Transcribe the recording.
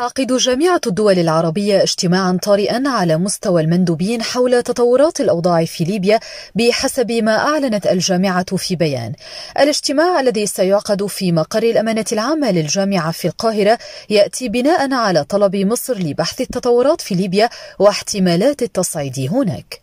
تعقد جامعة الدول العربية اجتماعا طارئا على مستوى المندوبين حول تطورات الأوضاع في ليبيا بحسب ما أعلنت الجامعة في بيان. الاجتماع الذي سيعقد في مقر الأمانة العامة للجامعة في القاهرة يأتي بناء على طلب مصر لبحث التطورات في ليبيا واحتمالات التصعيد هناك.